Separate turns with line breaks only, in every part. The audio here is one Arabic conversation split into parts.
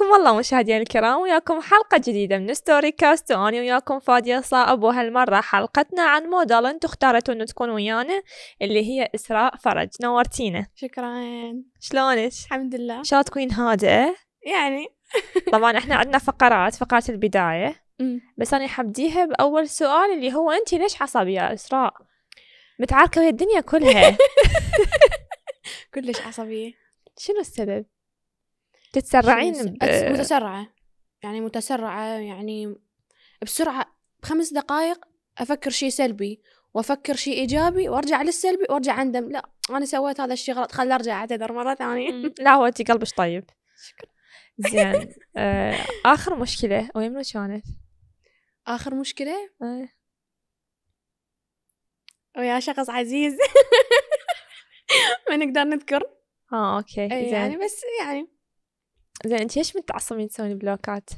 حياكم الله مشاهدينا الكرام وياكم حلقة جديدة من ستوري كاست وأنا وياكم فادية صائب وهالمرة حلقتنا عن موديل انتو اختارتوا انو تكون ويانا اللي هي إسراء فرج نورتينا شكرا شلونك؟ الحمد لله شلون تكونين هادئة؟ يعني طبعا احنا عندنا فقرات فقرة البداية بس أنا حبديها بأول سؤال اللي هو أنت ليش عصبية إسراء؟ متعاركة ويا الدنيا كلها كلش عصبية شنو السبب؟ تتسرعين متسرعة يعني متسرعة يعني بسرعة بخمس دقائق أفكر شيء سلبي وأفكر شيء إيجابي وأرجع للسلبي وأرجع أندم لا أنا سويت هذا الشيء غلط خل أرجع أعتذر مرة ثانية لا هو أنت قلبش طيب شكرا زين آه، آخر مشكلة وين كانت؟ آخر مشكلة؟ آه. ويا شخص عزيز ما نقدر نذكر اه اوكي إيه، زين يعني بس يعني زين انت ليش متعصبين تسوين بلوكات؟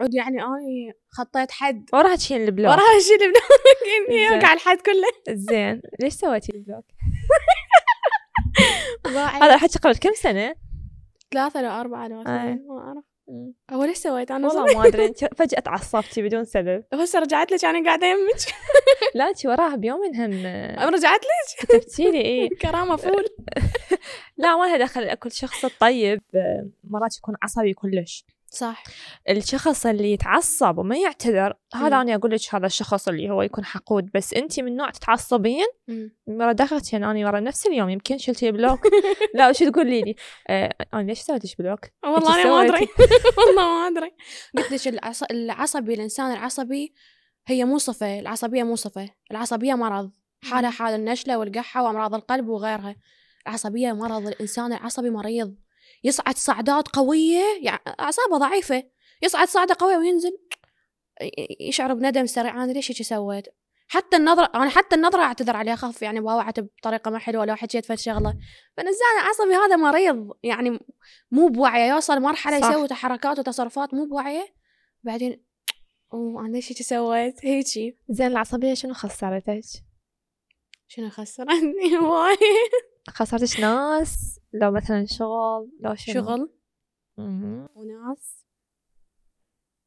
عود يعني اني خطيت حد وراها تشيل البلوك وراها تشيل البلوك اني يعني اوقع الحد كله زين ليش سويتي البلوك؟ هذا الحكي قبل كم سنة؟ ثلاثة أو أربعة مثلا آه. ما أعرف هو ليش سويت انا والله ما ادري فجاه تعصبتي بدون سبب هسه رجعت لك انا قاعده يمك لا انت وراها بيومين هم رجعت لك كتبتي لي اي كرامه فول لا ما لها دخل كل شخص طيب مرات يكون عصبي كلش صح الشخص اللي يتعصب وما يعتذر هذا انا اقول لك هذا الشخص اللي هو يكون حقود بس انت من نوع تتعصبين مره دخلت يعني انا ورا نفس اليوم يمكن شلتي بلوك لا وش تقولي لي آه انا ليش سويت لك بلوك والله انا ما ادري والله ما ادري قلت لك العصبي الانسان العصبي هي مو صفه العصبيه مو صفه العصبيه مرض حالها حال النشله والقحه وامراض القلب وغيرها العصبيه مرض الانسان العصبي مريض يصعد صعدات قوية يعني أعصابه ضعيفة يصعد صعدة قوية وينزل يشعر بندم سريع أنا ليش هيك سويت حتى النظرة أنا حتى النظرة أعتذر عليها أخاف يعني واوعت بطريقة ما حلوة لو حكيت فد شغلة فنزال عصبي هذا مريض يعني مو بوعيه يوصل مرحلة يسوي تحركات وتصرفات مو بوعيه بعدين أوه أنا ليش هيك سويت هيجي زين العصبية شنو خسرتك؟ شنو خسرتني هواي خسرتش ناس لو مثلا شغل لو شنو شغل وناس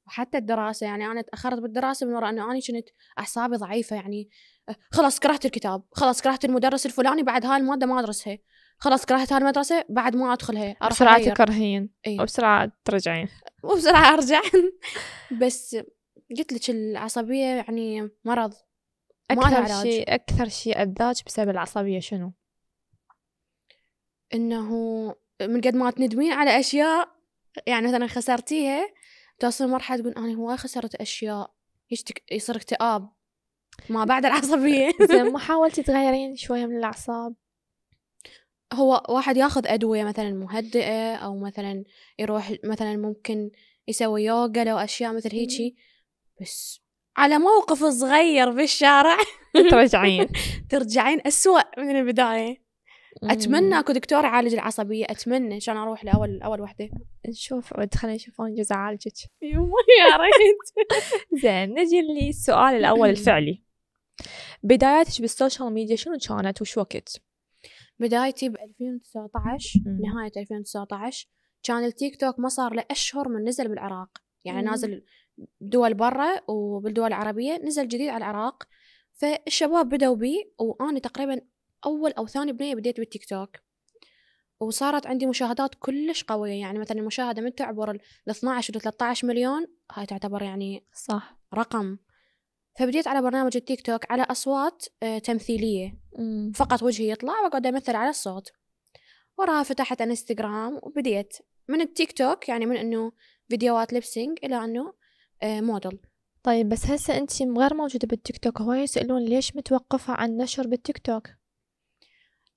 وحتى الدراسة يعني أنا تأخرت بالدراسة من وراء أنه أنا كنت أعصابي ضعيفة يعني أه، خلاص كرهت الكتاب خلاص كرهت المدرس الفلاني بعد هاي المادة ما أدرسها خلاص كرهت هاي المدرسة بعد ما أدخلها بسرعة تكرهين ايه؟ وبسرعة ترجعين وبسرعة أرجع بس قلت لك العصبية يعني مرض اكثر شيء اكثر شيء اذاك بسبب العصبيه شنو انه من قد ما تندمين على اشياء يعني مثلا خسرتيها توصل مرحله تقول انا هواي خسرت اشياء يشتك يصير اكتئاب ما بعد العصبيه زين ما حاولتي تغيرين شويه من الاعصاب هو واحد ياخذ ادويه مثلا مهدئه او مثلا يروح مثلا ممكن يسوي يوغا لو اشياء مثل هيجي بس على موقف صغير بالشارع ترجعين ترجعين أسوأ من البداية
اتمنى اكو
دكتور يعالج العصبيه اتمنى عشان اروح لاول اول وحده نشوف خلينا نشوف وين جزء عالجك يا ريت زين نجي للسؤال الاول الفعلي بداياتك بالسوشيال ميديا شنو كانت وش وقت؟ بدايتي ب 2019 نهايه 2019 كان التيك توك ما صار له اشهر من نزل بالعراق يعني نازل دول برا وبالدول العربية نزل جديد على العراق فالشباب بدأوا بي وأنا تقريبا أول أو ثاني بنية بديت بالتيك توك وصارت عندي مشاهدات كلش قوية يعني مثلا المشاهدة من تعبر ال 12 و 13 مليون هاي تعتبر يعني صح رقم فبديت على برنامج التيك توك على أصوات آه، تمثيلية فقط وجهي يطلع وأقعد أمثل على الصوت وراها فتحت انستغرام وبديت من التيك توك يعني من انه فيديوهات لبسينج الى انه آه، موديل طيب بس هسه انت غير موجوده بالتيك توك هواي يسالون ليش متوقفه عن نشر بالتيك توك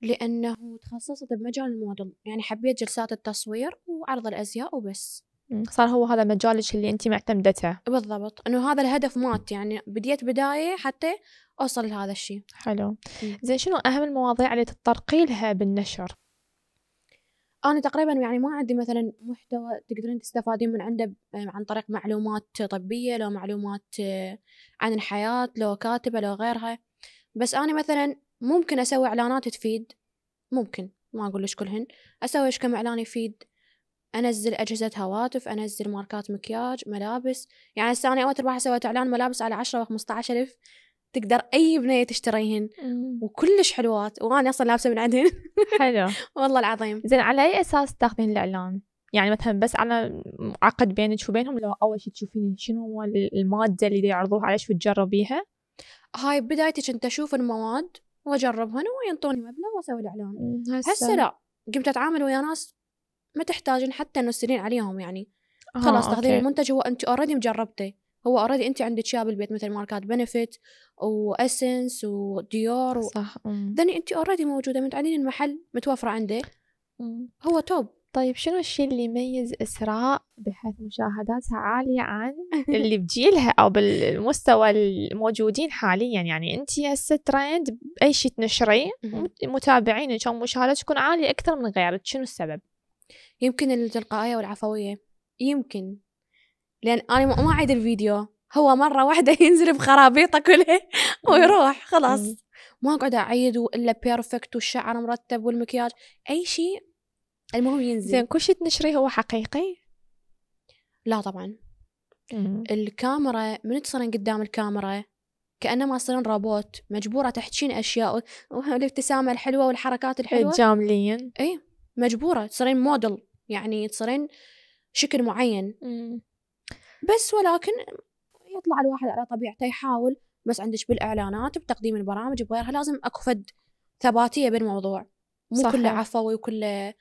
لانه تخصصت بمجال الموديل يعني حبيت جلسات التصوير وعرض الازياء وبس صار هو هذا مجالك اللي انت معتمدته بالضبط انه هذا الهدف مات يعني بديت بدايه حتى اوصل لهذا الشيء حلو زين شنو اهم المواضيع اللي تتطرقي لها بالنشر انا تقريبا يعني ما عندي مثلا محتوى تقدرين تستفادين من عنده آه، عن طريق معلومات طبيه لو معلومات آه، عن الحياه لو كاتبه لو غيرها بس انا مثلا ممكن اسوي اعلانات تفيد ممكن ما اقول لك كلهن اسوي كم اعلان يفيد انزل اجهزه هواتف انزل ماركات مكياج ملابس يعني هسه انا اول راح سويت اعلان ملابس على 10 و ألف تقدر اي بنيه تشتريهن وكلش حلوات وانا اصلا لابسه من عندهن حلو والله العظيم زين على اي اساس تاخذين الاعلان يعني مثلا بس على عقد بينك وبينهم لو اول شيء تشوفين شنو هو الماده اللي يعرضوها عليك وتجربيها هاي بدايتي كنت اشوف المواد واجربهن وينطوني مبلغ واسوي الاعلان هسه لا قمت اتعامل ويا ناس ما تحتاجين حتى انه تسالين عليهم يعني آه، خلاص تاخذين المنتج هو انت اوريدي مجربته هو اوريدي انت عندك اياه بالبيت مثل ماركات بنفيت واسنس وديور و... صح ذني انت اوريدي موجوده من تعدين المحل متوفره عندك هو توب طيب شنو الشيء اللي يميز اسراء بحيث مشاهداتها عاليه عن اللي بجيلها او بالمستوى الموجودين حاليا يعني انت هسه ترند باي شيء تنشري متابعينك او مشاهداتك تكون عاليه اكثر من غيرك شنو السبب؟ يمكن التلقائيه والعفويه يمكن لان انا ما اعيد الفيديو هو مره واحده ينزل بخرابيطه كلها ويروح خلاص ما اقعد اعيد والا بيرفكت والشعر مرتب والمكياج اي شيء المهم ينزل زين كل شيء تنشريه هو حقيقي لا طبعا الكاميرا من تصيرين قدام الكاميرا كانما تصيرين روبوت مجبوره تحكين اشياء والابتسامه الحلوه والحركات الحلوه تجاملين اي مجبوره تصيرين موديل يعني تصيرين شكل معين مم. بس ولكن يطلع الواحد على طبيعته يحاول بس عندك بالاعلانات بتقديم البرامج بغيرها لازم اكو فد ثباتيه بالموضوع مو صحيح. كله عفوي وكله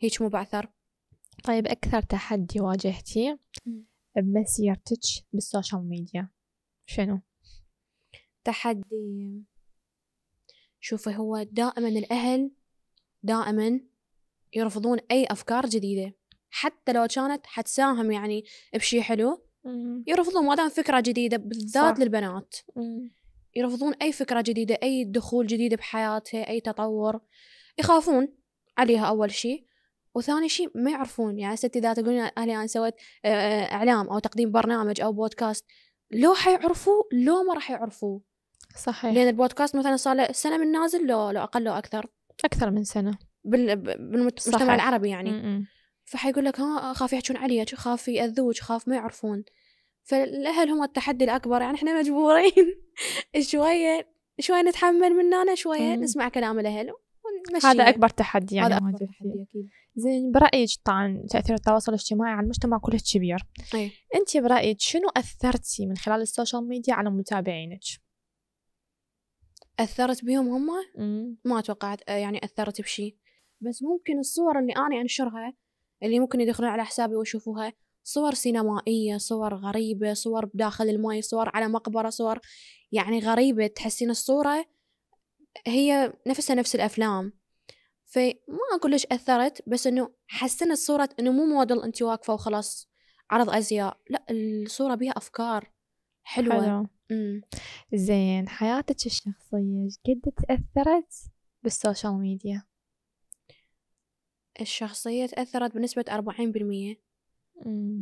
هيك مبعثر طيب اكثر تحدي واجهتيه بمسيرتك بالسوشيال ميديا شنو تحدي شوفي هو دائما الاهل دائما يرفضون اي افكار جديده حتى لو كانت حتساهم يعني بشيء حلو يرفضون ما دام فكره جديده بالذات صح. للبنات يرفضون اي فكره جديده اي دخول جديد بحياتها اي تطور يخافون عليها اول شيء وثاني شيء ما يعرفون يعني ستي اذا تقولين اهلي انا سويت آه، آه، اعلام او تقديم برنامج او بودكاست لو حيعرفوا لو ما راح يعرفوه صحيح لان البودكاست مثلا صار له سنه من نازل لو لو اقل لو اكثر اكثر من سنه بالمجتمع العربي يعني م-م. فحيقول لك ها خاف يحجون عليك خاف يأذوك خاف ما يعرفون فالأهل هم التحدي الأكبر يعني إحنا مجبورين شوية شوية نتحمل من هنا شوية مم. نسمع كلام الأهل ونمشي هذا أكبر تحدي يعني هذا أكبر تحدي أكيد زين برأيك طبعا تأثير التواصل الاجتماعي على المجتمع كله كبير أي. أنت برأيك شنو أثرتي من خلال السوشيال ميديا على متابعينك؟ أثرت بيهم هم؟ ما توقعت يعني أثرت بشي بس ممكن الصور اللي أنا أنشرها اللي ممكن يدخلون على حسابي ويشوفوها صور سينمائية صور غريبة صور بداخل الماي صور على مقبرة صور يعني غريبة تحسين الصورة هي نفسها نفس الأفلام فما أقول ليش أثرت بس إنه حسنت صورة إنه مو موديل أنت واقفة وخلاص عرض أزياء لا الصورة بيها أفكار حلوة حلو. زين حياتك الشخصية قد تأثرت بالسوشيال ميديا الشخصية تأثرت بنسبة أربعين بالمية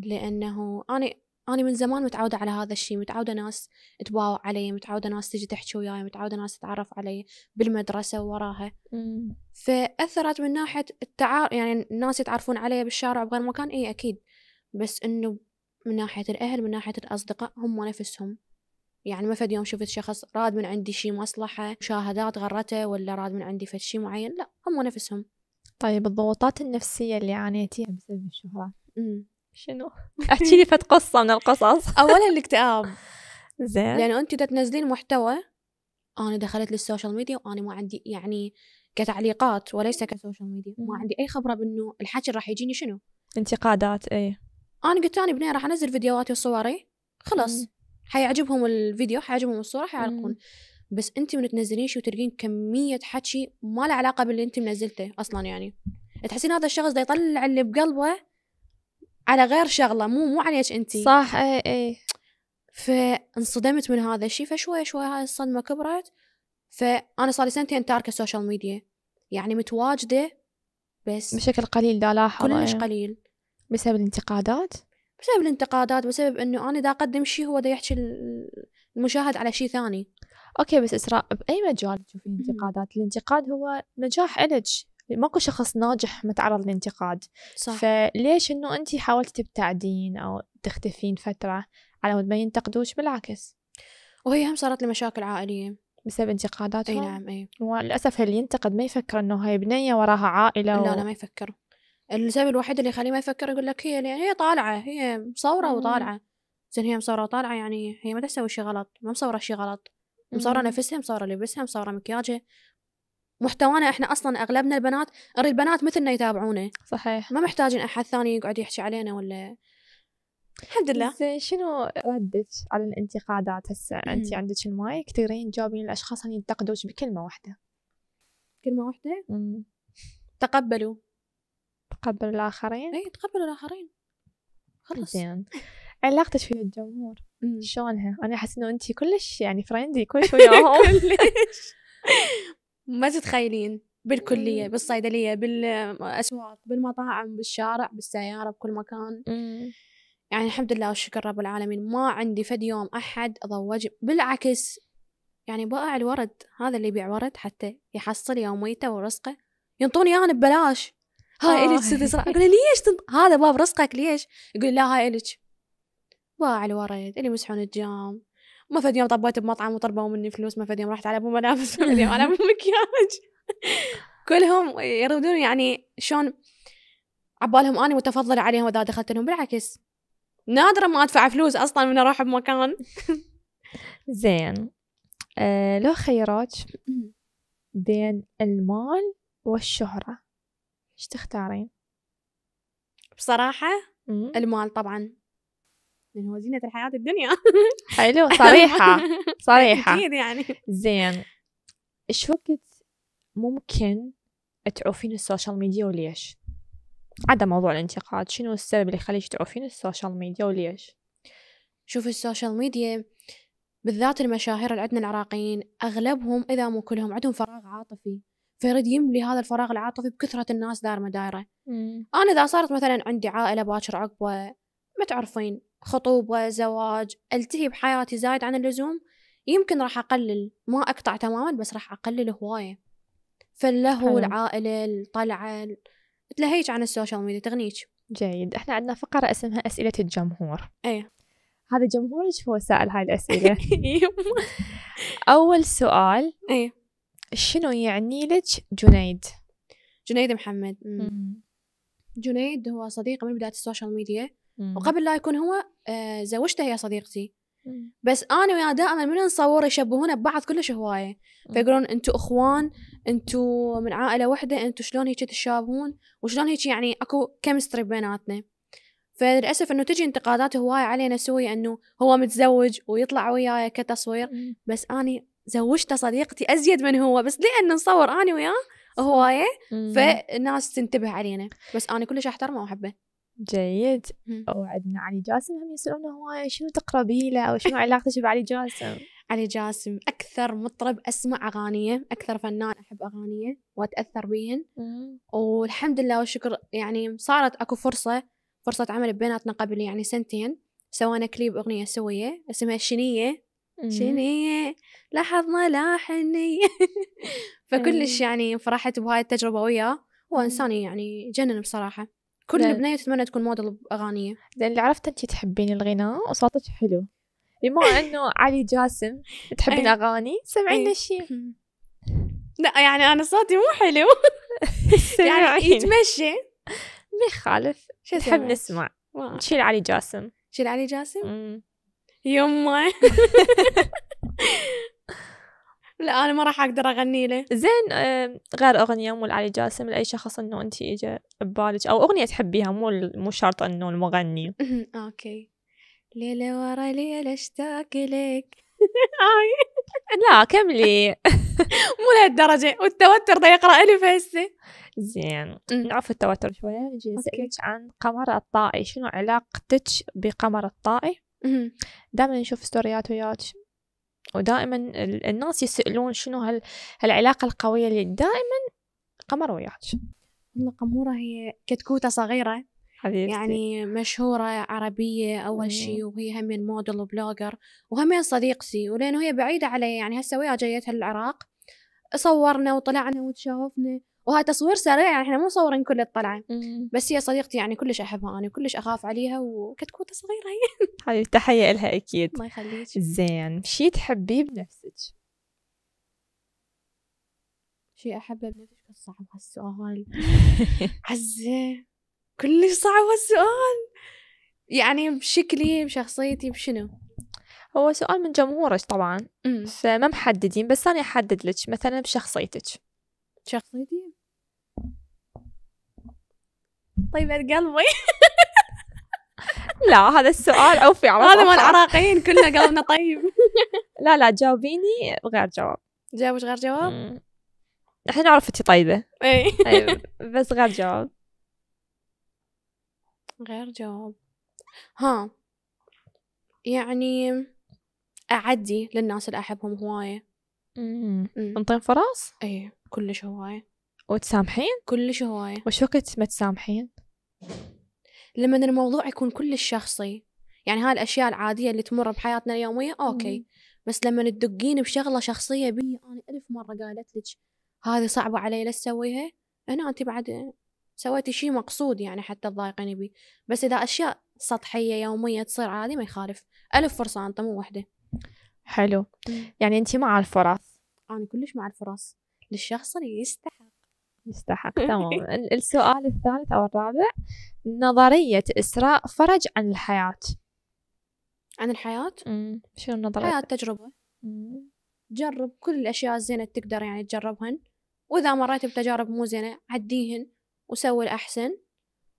لأنه أنا أنا من زمان متعودة على هذا الشيء متعودة ناس تباوع علي متعودة ناس تجي تحكي وياي متعودة ناس تتعرف علي بالمدرسة وراها فأثرت من ناحية التعار يعني الناس يتعرفون علي بالشارع بغير مكان إي أكيد بس إنه من ناحية الأهل من ناحية الأصدقاء هم نفسهم يعني ما فد يوم شفت شخص راد من عندي شي مصلحة مشاهدات غرته ولا راد من عندي فد شي معين لا هم نفسهم طيب الضغوطات النفسية اللي عانيتيها بسبب الشهرة شنو؟ احكي لي فت قصة من القصص أولا الاكتئاب زين لأنه أنت تنزلين محتوى أنا دخلت للسوشيال ميديا وأنا ما عندي يعني كتعليقات وليس كسوشيال ميديا ما عندي أي خبرة بأنه الحكي راح يجيني شنو؟ انتقادات اي أنا قلت أنا بني راح أنزل فيديوهاتي وصوري خلاص حيعجبهم الفيديو حيعجبهم الصورة حيعلقون بس انت تنزلين شيء وتلقين كميه حكي ما له علاقه باللي انت منزلته اصلا يعني تحسين هذا الشخص ده يطلع اللي بقلبه على غير شغله مو مو عليك انت صح اي اي فانصدمت من هذا الشيء فشوي شوي هاي الصدمه كبرت فانا صار لي سنتين تاركه السوشيال ميديا يعني متواجده بس بشكل قليل دا لاحظ كلش قليل بسبب الانتقادات بسبب الانتقادات بسبب انه انا دا اقدم شيء هو دا يحكي المشاهد على شيء ثاني اوكي بس اسراء باي مجال تشوفين الانتقادات الانتقاد هو نجاح إلك ماكو شخص ناجح متعرض للانتقاد صح. فليش انه انت حاولتي تبتعدين او تختفين فتره على مود ما ينتقدوش بالعكس وهي هم صارت لي مشاكل عائليه بسبب انتقاداتهم اي نعم اي وللاسف اللي ينتقد ما يفكر انه هاي بنيه وراها عائله و... لا لا ما يفكر السبب الوحيد اللي يخليه ما يفكر يقول لك هي يعني هي طالعه هي مصوره وطالعه زين هي مصوره وطالعه يعني هي ما تسوي شيء غلط ما مصوره شيء غلط مصوره نفسها مصوره لبسها مصوره مكياجها محتوانا احنا اصلا اغلبنا البنات اري البنات مثلنا يتابعونه صحيح ما محتاجين احد ثاني يقعد يحكي علينا ولا الحمد لله زين شنو ردك على الانتقادات هسه انت عندك المايك تقدرين تجاوبين الاشخاص اللي ينتقدوك بكلمه واحده كلمه واحده مم. تقبلوا تقبلوا الاخرين اي تقبلوا الاخرين خلص زين علاقتك في الجمهور شلونها انا احس انه انت كلش يعني فريندلي كلش وياهم ما تتخيلين بالكليه بالصيدليه بالاسواق بالمطاعم بالشارع بالسياره بكل مكان يعني الحمد لله والشكر رب العالمين ما عندي فد يوم احد اضوج بالعكس يعني بائع الورد هذا اللي يبيع ورد حتى يحصل يوميته ورزقه ينطوني انا ببلاش
هاي الك آه. اقول ليش
تنط... هذا باب رزقك ليش؟ يقول لا هاي الك باع الورد اللي يمسحون الجام ما فد يوم طبيت بمطعم وطلبوا مني فلوس ما فد يوم رحت على ابو ملابس ما فد يوم على ابو مكياج كلهم يردون يعني شلون عبالهم اني متفضله عليهم اذا دخلت لهم بالعكس نادرا ما ادفع فلوس اصلا من اروح بمكان زين أه لو خيروك بين المال والشهرة ايش تختارين؟ بصراحة المال طبعا لانه هو زينة الحياة الدنيا حلو صريحة صريحة أكيد يعني زين إيش وقت ممكن تعوفين السوشيال ميديا وليش؟ عدا موضوع الانتقاد شنو السبب اللي يخليك تعوفين السوشيال ميديا وليش؟ شوف السوشيال ميديا بالذات المشاهير اللي عندنا العراقيين أغلبهم إذا مو كلهم عندهم فراغ عاطفي فيرد يملي هذا الفراغ العاطفي بكثرة الناس دار ما دايرة أنا إذا صارت مثلا عندي عائلة باكر عقبة ما تعرفين خطوبة زواج ألتهي بحياتي زايد عن اللزوم يمكن راح أقلل ما أقطع تماما بس راح أقلل هواية فله العائلة الطلعة تلهيك عن السوشيال ميديا تغنيك جيد احنا عندنا فقرة اسمها أسئلة الجمهور ايه هذا جمهورك هو سأل هاي الأسئلة إيوه. أول سؤال ايه شنو يعني لك جنيد؟ جنيد محمد جنيد هو صديق من بداية السوشيال ميديا وقبل لا يكون هو آه، زوجته هي صديقتي بس انا وياه دائما من نصور يشبهونا ببعض كلش هوايه فيقولون انتم اخوان انتم من عائله واحده انتم شلون هيك تتشابهون وشلون هيك يعني اكو كيمستري بيناتنا فللاسف انه تجي انتقادات هوايه علينا سوي انه هو متزوج ويطلع وياي كتصوير بس اني زوجته صديقتي ازيد من هو بس لان نصور انا وياه هوايه فالناس تنتبه علينا بس انا كلش احترمه واحبه جيد وعندنا علي جاسم هم يسألونه هواي شنو تقربي له أو شنو علاقتك بعلي جاسم علي جاسم أكثر مطرب أسمع أغانيه أكثر فنان أحب أغانيه وأتأثر بيهن والحمد لله والشكر يعني صارت أكو فرصة فرصة عمل بيناتنا قبل يعني سنتين سوينا كليب أغنية سوية اسمها شنية شنية لاحظنا حنية فكلش إيه. يعني فرحت بهاي التجربة وياه هو إنسان يعني جنن بصراحة كل البنية بنية تتمنى تكون موديل بأغانيه لأن اللي عرفت أنت تحبين الغناء وصوتك حلو بما أنه علي جاسم تحبين إيه. أغاني سمعينا إيه. شيء لا يعني أنا صوتي مو حلو يعني يتمشي ما يخالف شو تحب نسمع شيل علي جاسم شيل علي جاسم يما لا انا ما راح اقدر اغني له زين غير اغنيه مو لعلي جاسم لاي شخص انه انت اجى ببالك او اغنيه تحبيها مو مو شرط انه المغني اوكي ليله ورا ليله اشتاق لك لا كملي مو لهالدرجة والتوتر ده يقرأ ألف هسه زين نعرف التوتر شوية نجي نسألك عن قمر الطائي شنو علاقتك بقمر الطائي؟ دائما نشوف ستوريات وياك ودائما الناس يسألون شنو هال هالعلاقة القوية اللي دائما قمر وياك والله قمورة هي كتكوتة صغيرة حبيبتي. يعني مشهورة عربية أول شيء وهي هم موديل وبلوجر وهمين صديقتي ولأنه هي بعيدة علي يعني هسه ويا جايتها العراق صورنا وطلعنا وتشوفنا وهذا تصوير سريع يعني احنا مو مصورين كل الطلعه بس هي صديقتي يعني كلش احبها انا كلش اخاف عليها وكتكوته صغيره هي هاي تحيه لها اكيد الله يخليك زين شي تحبيه بنفسك شي احبه بنفسك صعب هالسؤال حزه كلش صعب هالسؤال يعني بشكلي بشخصيتي بشنو هو سؤال من جمهورك طبعا فما محددين بس انا احدد لك مثلا بشخصيتك شخصيتي طيبة قلبي لا هذا السؤال اوفي على هذا مال العراقيين كلنا قلبنا طيب لا لا جاوبيني غير جواب جاوبش غير جواب؟ الحين نعرف طيبة اي طيب، بس غير جواب غير جواب ها يعني أعدي للناس اللي أحبهم هواية انطين فرص؟ اي كلش هواية وتسامحين؟ كلش هواية وش وقت ما تسامحين؟ لما الموضوع يكون كلش شخصي يعني هاي الأشياء العادية اللي تمر بحياتنا اليومية أوكي مم. بس لما تدقين بشغلة شخصية بي أنا ألف مرة قالت لك هذه صعبة علي لا تسويها هنا أنت بعد سويتي شيء مقصود يعني حتى تضايقيني بيه بس إذا أشياء سطحية يومية تصير عادي ما يخالف ألف فرصة أنت مو وحدة حلو مم. يعني أنت مع الفرص أنا كلش مع الفرص للشخص اللي يستحق يستحق تمام السؤال الثالث أو الرابع نظرية إسراء فرج عن الحياة عن الحياة؟ امم شنو النظرية؟ الحياة تجربة مم. جرب كل الأشياء الزينة تقدر يعني تجربهن وإذا مريت بتجارب مو زينة عديهن وسوي الأحسن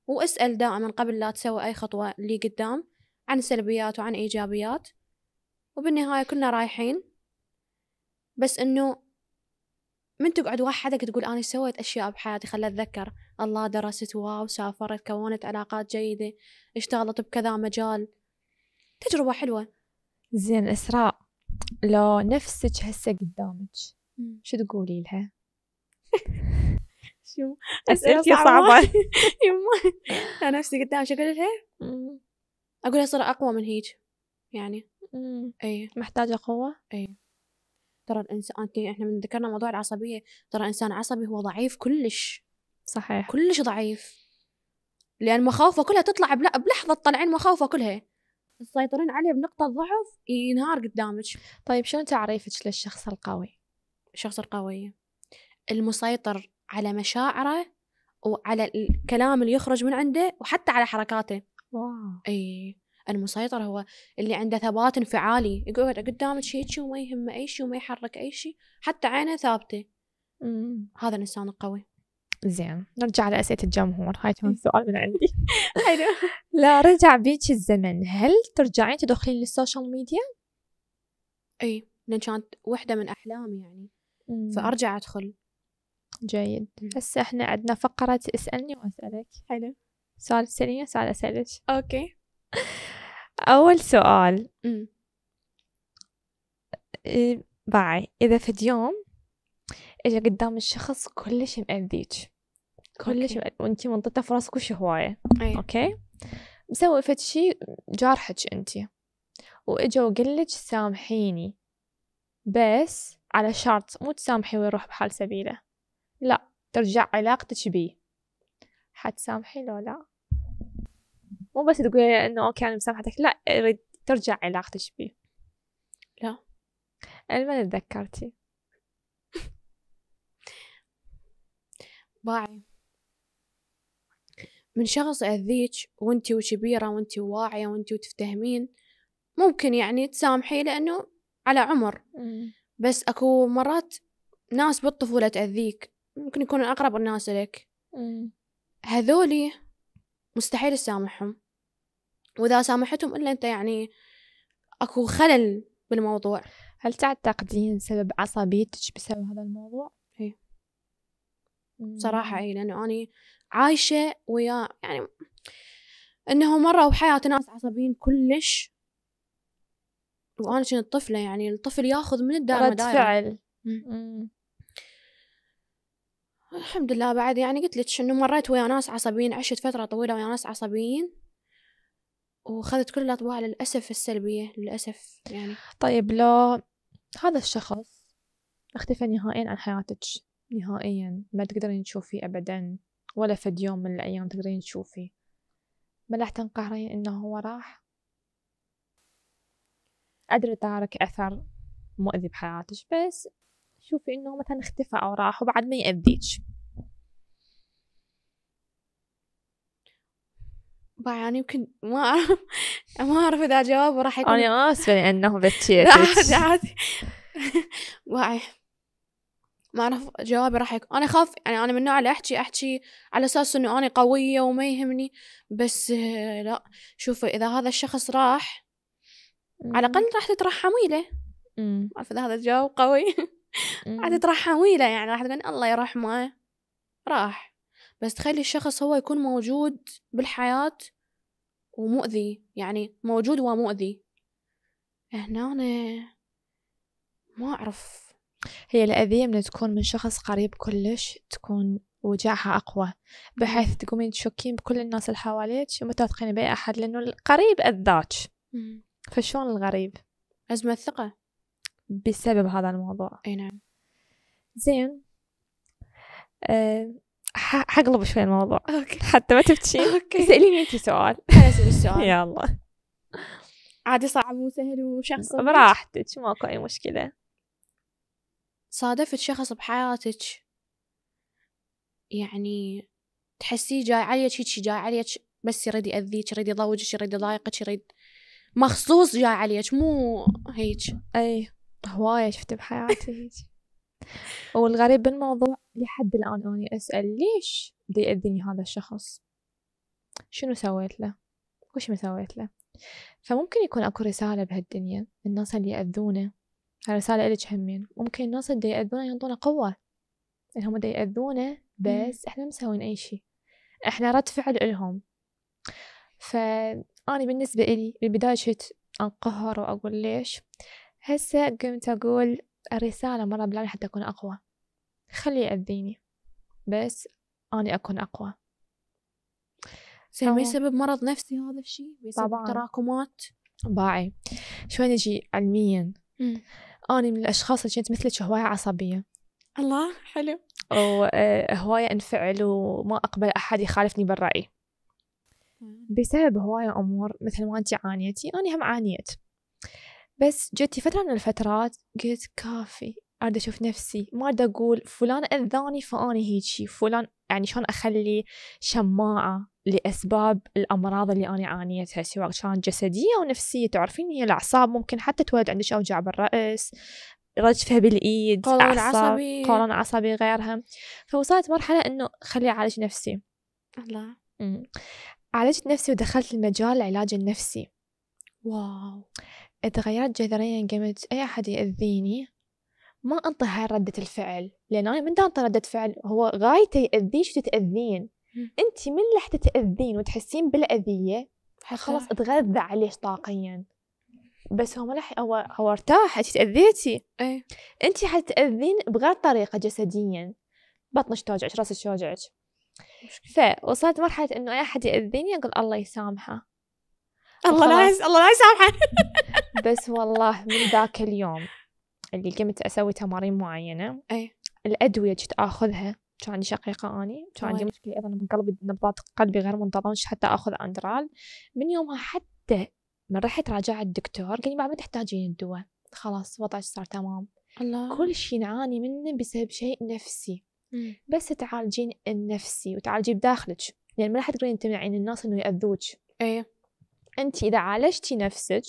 واسأل دائما قبل لا تسوي أي خطوة اللي قدام عن سلبيات وعن إيجابيات وبالنهاية كلنا رايحين بس إنه من تقعد وحدك تقول أنا سويت أشياء بحياتي خلي أتذكر الله درست واو سافرت كونت علاقات جيدة اشتغلت بكذا مجال تجربة حلوة زين إسراء لو نفسك هسه قدامك شو تقولي لها؟ شو أسئلتي صعبة يما أنا نفسي قدام شو أقول لها؟ أقول لها أقوى من هيك يعني أي محتاجة قوة؟ أي ترى الانسان احنا من ذكرنا موضوع العصبيه ترى الانسان عصبي هو ضعيف كلش صحيح كلش ضعيف لان مخاوفه كلها تطلع بلحظه تطلعين مخاوفه كلها تسيطرين عليه بنقطه ضعف ينهار قدامك طيب شلون تعريفك للشخص القوي الشخص القوي المسيطر على مشاعره وعلى الكلام اللي يخرج من عنده وحتى على حركاته واو اي المسيطر هو اللي عنده ثبات انفعالي يقعد قدامك هيك وما يهمه اي شيء وما يحرك اي شيء حتى عينه ثابته هذا الانسان القوي زين نرجع لأسئلة الجمهور هاي كان سؤال من عندي حلو لا رجع بيك الزمن هل ترجعين تدخلين للسوشيال ميديا؟ اي لأن كانت وحدة من أحلامي يعني مم. فأرجع أدخل جيد هسه احنا عندنا فقرة اسألني وأسألك حلو سؤال سريع سؤال أسألك أوكي أول سؤال إيه، باي إذا في يوم إجا قدام الشخص كلش مأذيك كلش مأذ... وأنت منطيته في راسك وش هواية أي. أوكي مسوي فد شي جارحك أنت وإجا وقلك سامحيني بس على شرط مو تسامحي ويروح بحال سبيله لا ترجع علاقتك بيه حتسامحي لو لا مو بس تقولي انه اوكي انا مسامحتك لا ترجع علاقتك فيه لا ما تذكرتي باعي من شخص أذيك وانتي وكبيرة وانتي واعية وانتي وتفتهمين ممكن يعني تسامحي لأنه على عمر بس أكو مرات ناس بالطفولة تأذيك ممكن يكونوا أقرب الناس لك هذولي مستحيل تسامحهم وإذا سامحتهم إلا أنت يعني أكو خلل بالموضوع هل تعتقدين سبب عصبيتك بسبب هذا الموضوع؟ هي. إيه. صراحة إي لأنه أني عايشة ويا يعني إنه مرة وحياة ناس عصبيين كلش وأنا كنت طفلة يعني الطفل ياخذ من الدار رد فعل الحمد لله بعد يعني قلت لك انه مريت ويا ناس عصبيين عشت فتره طويله ويا ناس عصبيين وخذت كل الاطباع للاسف السلبيه للاسف يعني طيب لو هذا الشخص اختفى نهائيا عن حياتك نهائيا ما تقدرين تشوفيه ابدا ولا فد يوم من الايام تقدرين تشوفيه ما راح تنقهرين انه هو راح ادري تارك اثر مؤذي بحياتك بس شوفي انه مثلا اختفى او راح وبعد ما يأذيك يعني يمكن ما اعرف ما اعرف اذا جواب راح يكون انا اسفه لانه بكيت عادي عادي واعي ما اعرف جوابي راح يكون انا اخاف يعني انا من نوع اللي احكي احكي على اساس انه انا قويه وما يهمني بس آه، لا شوفوا اذا هذا الشخص راح على الاقل راح تترحمي له ما اعرف اذا هذا الجواب قوي راح تترحمي له يعني راح تقولين الله يرحمه إيه؟ راح بس تخلي الشخص هو يكون موجود بالحياة ومؤذي يعني موجود ومؤذي هنا ما أعرف هي الأذية من تكون من شخص قريب كلش تكون وجعها أقوى بحيث تقومين تشكين بكل الناس اللي حواليك وما تثقين بأي أحد لأنه القريب أذاك فشلون الغريب؟ أزمة ثقة بسبب هذا الموضوع اي نعم زين أه حقلب شوي الموضوع أوكي. حتى ما تبتشين اوكي اساليني انت سؤال انا اسال السؤال يلا عادي صعب وسهل وشخص براحتك ماكو اي مشكله صادفت شخص بحياتك يعني تحسيه جاي عليك هيك جاي عليك بس يريد يأذيك يريد يضوجك يريد يضايقك يريد مخصوص جاي عليك مو هيك اي هواية شفت بحياتي هيك والغريب بالموضوع لحد الآن أني أسأل ليش بدي يأذيني هذا الشخص شنو سويت له وش ما سويت له فممكن يكون أكو رسالة بهالدنيا الناس اللي يأذونه هالرسالة إلك همين ممكن الناس اللي يأذونه ينطونه قوة إنهم دا يأذونه بس إحنا مسوين أي شيء إحنا رد فعل إلهم فأني بالنسبة إلي بالبداية شفت أنقهر وأقول ليش هسه قمت أقول الرسالة مرة بالعالم حتى أكون أقوى خليه يأذيني بس أنا أكون أقوى زين ما يسبب مرض نفسي هذا الشيء بيسبب تراكمات باعي شوي نجي علميا مم. أنا من الأشخاص اللي كنت مثلك هواية عصبية الله حلو وهواية آه، انفعل وما أقبل أحد يخالفني بالرأي بسبب هواية أمور مثل ما أنت عانيتي أنا هم عانيت بس جتي فترة من الفترات قلت كافي أرد أشوف نفسي ما أرد أقول فلان أذاني فأني هيجي فلان يعني شلون أخلي شماعة لأسباب الأمراض اللي أنا عانيتها سواء كانت جسدية أو نفسية تعرفين هي الأعصاب ممكن حتى تولد عندك أوجاع بالرأس رجفه بالايد قولون عصبي قولون عصبي غيرها فوصلت مرحله انه خلي اعالج نفسي الله عالجت نفسي ودخلت المجال العلاج النفسي واو تغيرت جذريا قمت أي أحد يأذيني ما أنطي ردة الفعل لأن أنا من أنطي ردة فعل هو غايته يأذين شو تتأذين أنت من لح تتأذين وتحسين بالأذية خلاص اتغذى عليه طاقيا بس هو ما هو, هو ارتاح انت تاذيتي ايه انت حتتاذين بغير طريقه جسديا بطنك توجعك راسك توجعك فوصلت مرحله انه اي احد ياذيني اقول الله يسامحه الله لا يس... الله لا يسامحه بس والله من ذاك اليوم اللي قمت اسوي تمارين معينه اي الادويه كنت اخذها كان عندي شقيقه اني كان عندي مشكله ايضا من قلبي نبضات قلبي غير منتظمه حتى اخذ اندرال من يومها حتى من رحت راجعت الدكتور قال لي ما تحتاجين الدواء خلاص وضعك صار تمام الله كل شيء نعاني منه بسبب شيء نفسي مم. بس تعالجين النفسي وتعالجين بداخلك لان يعني ما راح تقدرين تمنعين الناس انه ياذوك ايه انت اذا عالجتي نفسك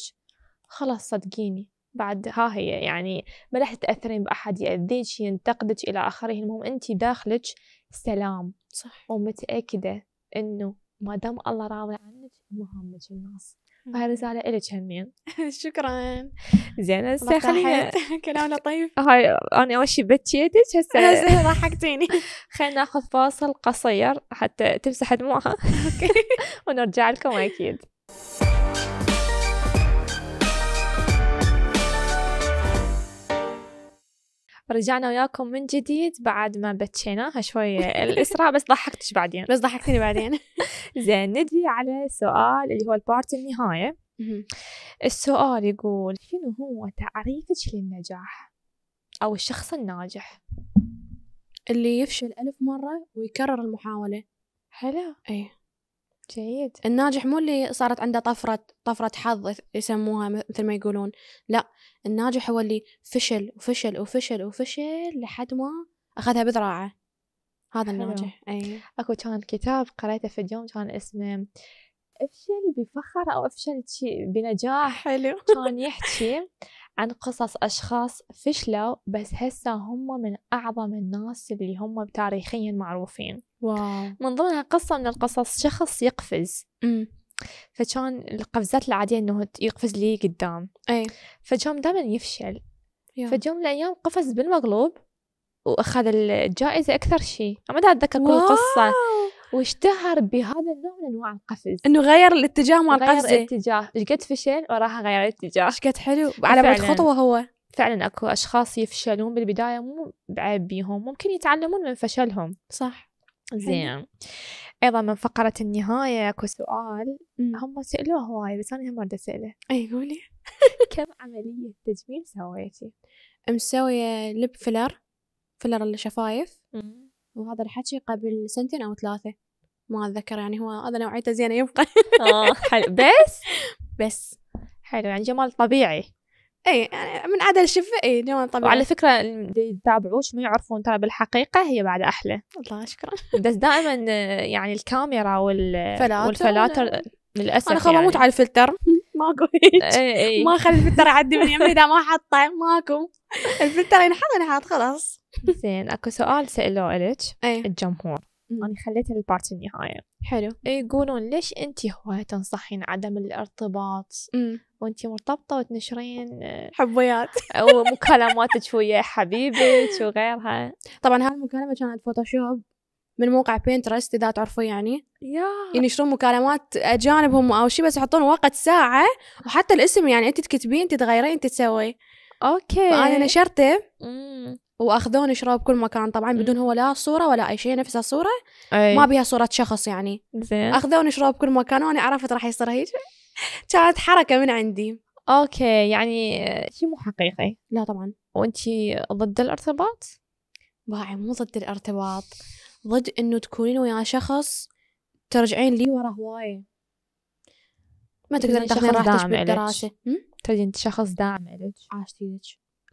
خلاص صدقيني بعد ها هي يعني ما راح تتاثرين باحد ياذيك ينتقدك الى اخره المهم انت داخلك سلام صح ومتاكده انه ما دام الله راضي عنك ما همك الناس هاي رسالة إلك همين شكرا زين هسه خلينا كلامنا طيب هاي أنا أول شي بكيتك هسه ضحكتيني خلينا ناخذ فاصل قصير حتى تمسح دموعها ونرجع لكم أكيد رجعنا وياكم من جديد بعد ما بتشيناها شوية الإسراء بس ضحكتش بعدين بس ضحكتني بعدين زين نجي على سؤال اللي هو البارت النهاية السؤال يقول شنو هو تعريفك للنجاح أو الشخص الناجح اللي يفشل ألف مرة ويكرر المحاولة حلو إيه جيد الناجح مو اللي صارت عنده طفرة طفرة حظ يسموها مثل ما يقولون لا الناجح هو اللي فشل وفشل وفشل وفشل لحد ما أخذها بذراعه هذا حلو. الناجح أي أكو كان كتاب قريته في اليوم كان اسمه افشل بفخر أو افشل بنجاح حلو كان يحكي عن قصص أشخاص فشلوا بس هسه هم من أعظم الناس اللي هم تاريخيا معروفين واو. من ضمنها قصة من القصص شخص يقفز م. فكان القفزات العادية انه يقفز لي قدام اي فكان دائما يفشل فجوم من الايام قفز بالمقلوب واخذ الجائزة اكثر شيء ما دا اتذكر كل القصة واشتهر بهذا النوع من انواع القفز انه غير الاتجاه مال قفزه غير الاتجاه ايش قد فشل وراها غير الاتجاه ايش قد حلو على بعد خطوة هو فعلا اكو اشخاص يفشلون بالبداية مو بعيب بيهم ممكن يتعلمون من فشلهم صح زين ايضا من فقره النهايه اكو سؤال هم سالوه هواي بس انا ما اريد اساله اي قولي كم عمليه تجميل سويتي؟ مسويه لب فيلر فيلر الشفايف وهذا الحكي قبل سنتين او ثلاثه ما اتذكر يعني هو هذا نوعيته زينه يبقى اه حلو بس بس حلو يعني جمال طبيعي اي يعني من عدل الشفه اي نوان طبعا وعلى فكره اللي يتابعوك ما يعرفون ترى بالحقيقه هي بعد احلى الله شكرا بس دائما يعني الكاميرا وال فلاتر والفلاتر للاسف انا خلاص اموت يعني. على الفلتر ماكو هيك إيه، إيه. ما اخلي الفلتر يعدي من يمي اذا ما حطه ماكو الفلتر ينحط ينحط خلاص زين اكو سؤال سالوه لك إيه. الجمهور انا خليته للبارت النهايه حلو يقولون ليش انت هواي تنصحين عدم الارتباط وانت مرتبطه وتنشرين آه، حبويات ومكالماتك ويا حبيبك وغيرها طبعا هاي المكالمه كانت فوتوشوب من موقع بينترست اذا تعرفوا يعني يا ينشرون مكالمات اجانبهم او شيء بس يحطون وقت ساعه وحتى الاسم يعني انت تكتبين تتغيرين تغيرين تسوي اوكي فانا نشرته واخذوني شراب بكل مكان طبعا بدون هو لا صوره ولا اي شيء نفسها صوره أي. ما بيها صوره شخص يعني زين اخذوني شراب بكل مكان وانا عرفت راح يصير هيك كانت حركه من عندي اوكي يعني شيء مو حقيقي لا طبعا وانت ضد الارتباط باعي مو ضد الارتباط ضد انه تكونين ويا شخص ترجعين لي ورا هوايه
ما تقدرين تاخذين راحتك بالدراسه
تريدين شخص داعم لك عاشت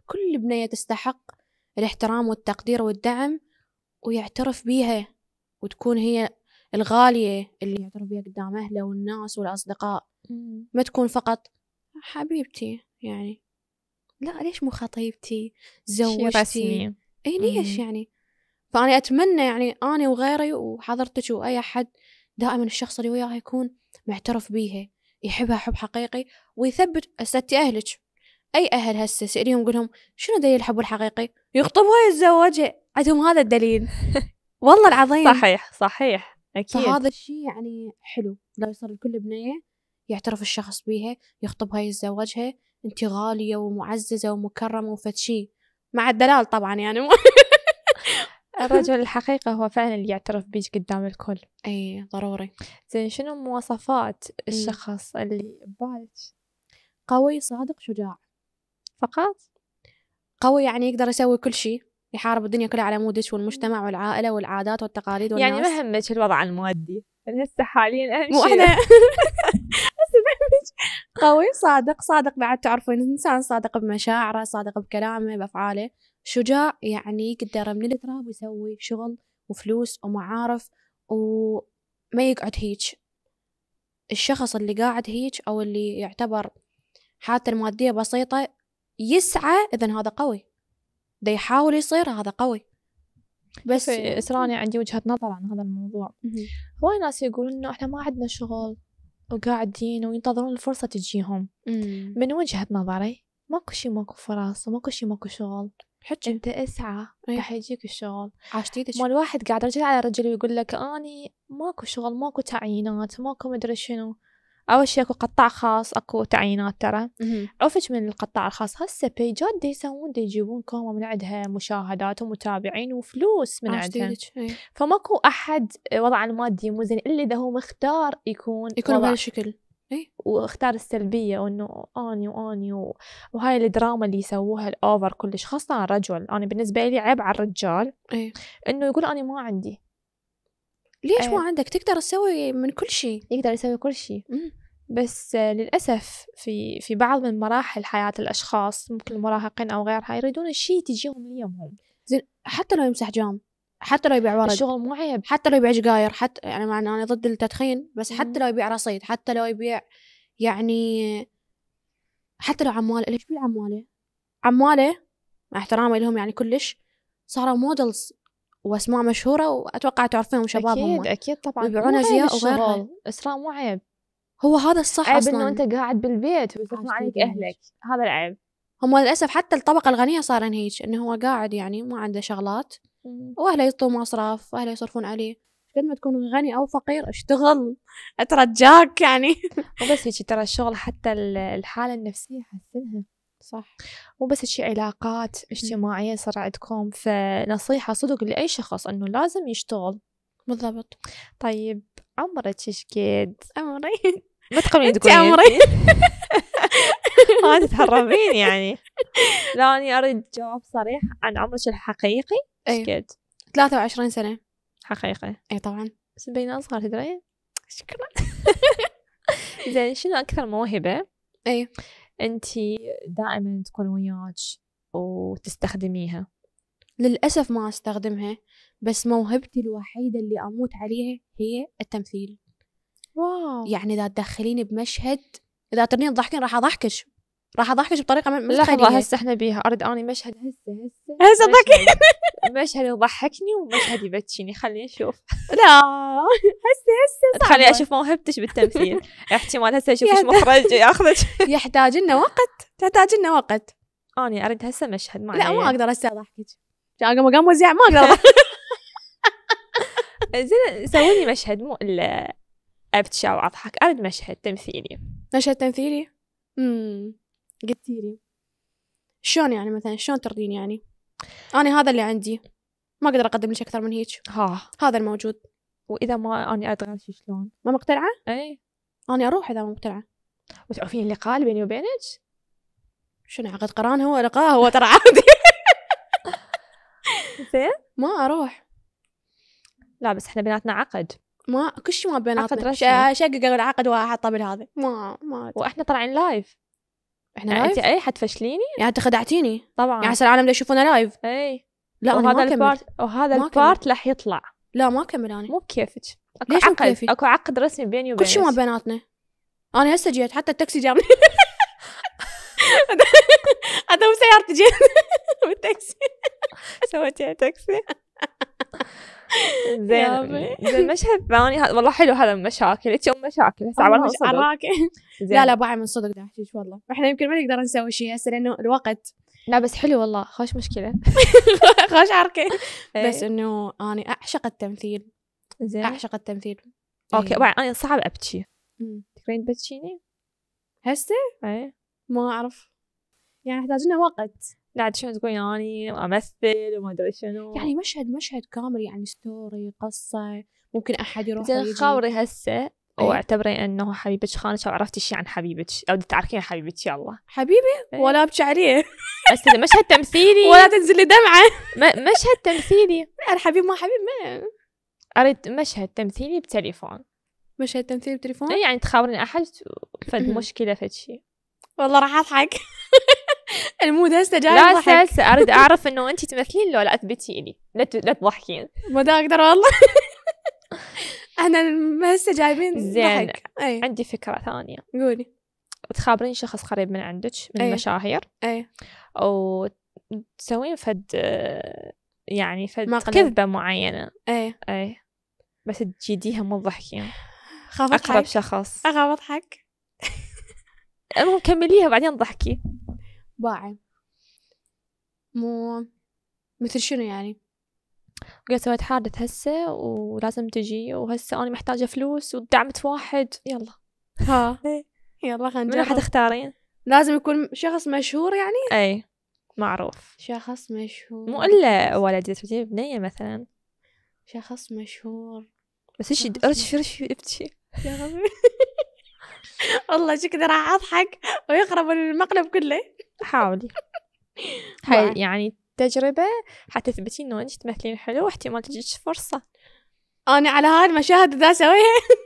كل بنية تستحق الاحترام والتقدير والدعم ويعترف بيها وتكون هي الغالية اللي يعترف بيها قدام أهله والناس والأصدقاء ما تكون فقط حبيبتي يعني لا ليش مو خطيبتي زوجتي اي ليش يعني فأنا أتمنى يعني أنا وغيري وحضرتك وأي أحد دائما الشخص اللي وياها يكون معترف بيها يحبها حب حقيقي ويثبت أستي أهلك اي اهل هسه سأليهم قول لهم شنو دليل الحب الحقيقي يخطبها يتزوجها عندهم هذا الدليل والله العظيم صحيح صحيح اكيد فهذا الشيء يعني حلو لو يصير لكل بنيه يعترف الشخص بيها يخطبها يتزوجها انت غاليه ومعززه ومكرمه وفد شيء مع الدلال طبعا يعني الرجل الحقيقة هو فعلا اللي يعترف بيك قدام الكل اي ضروري زين شنو مواصفات الشخص اللي ببالك قوي صادق شجاع فقط قوي يعني يقدر يسوي كل شيء يحارب الدنيا كلها على مودش والمجتمع والعائلة والعادات والتقاليد يعني والناس يعني ما همك الوضع المادي يعني هسه حاليا اهم شيء مو احنا قوي صادق صادق بعد تعرفون انسان صادق بمشاعره صادق بكلامه بافعاله شجاع يعني يقدر من التراب يسوي شغل وفلوس ومعارف وما يقعد هيك الشخص اللي قاعد هيك او اللي يعتبر حالته الماديه بسيطه يسعى اذا هذا قوي ده يحاول يصير هذا قوي بس اسراني عندي وجهه نظر عن هذا الموضوع هواي ناس يقولون انه احنا ما عندنا شغل وقاعدين وينتظرون الفرصه تجيهم مم. من وجهه نظري ماكو شيء ماكو فرص وماكو شيء ماكو شغل حجي انت اسعى إيه. راح يجيك الشغل عاشتي ما الواحد قاعد رجل على رجل ويقول لك اني ماكو شغل ماكو تعيينات ماكو مدري شنو اول شيء اكو قطاع خاص اكو تعيينات ترى عفج من القطاع الخاص هسه بيجات دي يسوون دي يجيبون كوما من عندها مشاهدات ومتابعين وفلوس من عندها إيه. فماكو احد إيه، وضع المادي مو زين الا اذا هو مختار يكون يكون بهالشكل إيه؟ واختار السلبيه وانه اني واني وهاي الدراما اللي يسووها الاوفر كلش خاصه الرجل انا بالنسبه لي عيب على الرجال إيه؟ انه يقول انا ما عندي ليش أه ما عندك تقدر تسوي من كل شيء يقدر يسوي كل شيء بس آه، للأسف في في بعض من مراحل حياة الأشخاص ممكن المراهقين أو غيرها يريدون الشيء تجيهم ليهم زين حتى لو يمسح جام حتى لو يبيع ورد الشغل مو عيب حتى لو يبيع جقاير حتى يعني مع أنا ضد التدخين بس حتى لو يبيع رصيد حتى لو يبيع يعني حتى لو عماله ليش بيع عماله عماله مع احترامي لهم يعني كلش صاروا مودلز واسماء مشهوره واتوقع تعرفينهم شباب اكيد هم. اكيد طبعا يبيعون ازياء وغيرها اسراء مو عيب هو هذا الصح عيب انه انت قاعد بالبيت ويصرفون عليك اهلك هذا العيب هم للاسف حتى الطبقه الغنيه صارن هيك انه هو قاعد يعني ما عنده شغلات واهله يعطوه مصرف واهله يصرفون عليه قد ما تكون غني او فقير اشتغل اترجاك يعني مو بس هيك ترى الشغل حتى الحاله النفسيه حسنها صح مو بس شيء علاقات اجتماعيه صار عندكم فنصيحه صدق لاي شخص انه لازم يشتغل بالضبط طيب عمرك ايش قد عمري ما تقولين تقولين عمري ما تتهربين يعني لا أنا أريد جواب صريح عن عمرك الحقيقي ايش أيوه. قد؟ 23 سنة حقيقي اي أيوه، طبعا بس بين أصغر تدري شكرا زين شنو أكثر موهبة؟ اي أيوه. انت دائما تكون وياك وتستخدميها للأسف ما أستخدمها بس موهبتي الوحيدة اللي أموت عليها هي التمثيل واو يعني إذا تدخليني بمشهد إذا ترنين تضحكين راح أضحكش راح اضحكش بطريقه مش لحظه هسه احنا بيها ارد اني مشهد هسه هسه هسه ضحكني مشهد يضحكني ومشهد يبكيني خليني اشوف لا هسه هسه خليني اشوف موهبتك بالتمثيل احتمال هسه ايش مخرج ياخذك يحتاج لنا وقت تحتاج لنا وقت اني ارد هسه مشهد ما لا ما اقدر هسه اضحكك قام اقام وزيع ما اقدر زين سوي لي مشهد مو الا ابكي واضحك ارد مشهد تمثيلي مشهد تمثيلي امم قلت لي شلون يعني مثلا شلون ترضين يعني انا هذا اللي عندي ما اقدر اقدم لك اكثر من هيك ها هذا الموجود واذا ما انا شي شلون ما مقتنعه اي انا اروح اذا ما مقتنعه وتعرفين اللي قال بيني وبينك شنو عقد قران هو لقاه هو ترى عادي زين ما اروح لا بس احنا بيناتنا عقد ما كل شيء ما بيناتنا عقد رسمي شقق العقد واحطه بالهذا ما ما واحنا طالعين لايف احنا يعني انت اي حتفشليني؟ يعني انت خدعتيني طبعا يعني هسه العالم يشوفونا لايف اي
لا وهذا البارت وهذا ما البارت
راح يطلع لا ما كمل انا مو بكيفك ليش مو بكيفي؟ اكو عقد رسمي بيني وبينك كل شيء ما بيناتنا انا هسه جيت حتى التاكسي جابني ادوم سيارتي جيت بالتاكسي سويتيها تاكسي زين زين المشهد الثاني والله حلو هذا المشاكل انت ام مشاكل هسه على صدق لا لا باعي من صدق دحشيش والله احنا يمكن ما نقدر نسوي شيء هسه لانه الوقت لا بس حلو والله خوش مشكله خوش عركه إيه. بس انه انا اعشق التمثيل زين اعشق التمثيل اوكي إيه. بعد انا صعب ابكي تقدرين تبكيني هسه؟ ايه ما اعرف يعني احتاج لنا وقت قاعد شنو تقول يعني امثل وما ادري شنو يعني مشهد مشهد كامل يعني ستوري قصه ممكن احد يروح زين خاوري هسه واعتبري إيه. انه حبيبتش خانك او عرفتي شيء عن حبيبتش او تعرفين حبيبتش يلا حبيبي إيه. ولا ابكي عليه بس مشهد تمثيلي ولا تنزلي دمعه مشهد تمثيلي الحبيب ما حبيب ما اريد مشهد تمثيلي بتليفون مشهد تمثيلي بتليفون؟ إيه، يعني تخاورين احد فد مشكله فد شيء والله راح اضحك المود هسه جاي لا هسه اريد اعرف انه انت تمثلين لو لا اثبتي لي لا تضحكين ما اقدر والله احنا هسه جايبين زين ضحك. أي. عندي فكره ثانيه قولي تخابرين شخص قريب من عندك من أي. المشاهير اي وتسوين فد يعني فد مقلب. كذبه معينه اي اي بس تجيديها مو تضحكين اقرب شخص اخاف اضحك المهم كمليها بعدين ضحكي باعي مو مثل شنو يعني قلت سويت حادث هسه ولازم تجي وهسه انا محتاجه فلوس ودعمت واحد يلا ها إيه. يلا خلينا من راح تختارين لازم يكون شخص مشهور يعني اي معروف شخص مشهور مو الا ولد اذا بنيه مثلا شخص مشهور بس ايش رش رش ابكي والله شكلي راح اضحك ويخرب المقلب كله حاولي هاي يعني التجربة حتثبتي انه انت تمثلين حلو واحتمال تجيك فرصة انا على هاي المشاهد ذا اسويها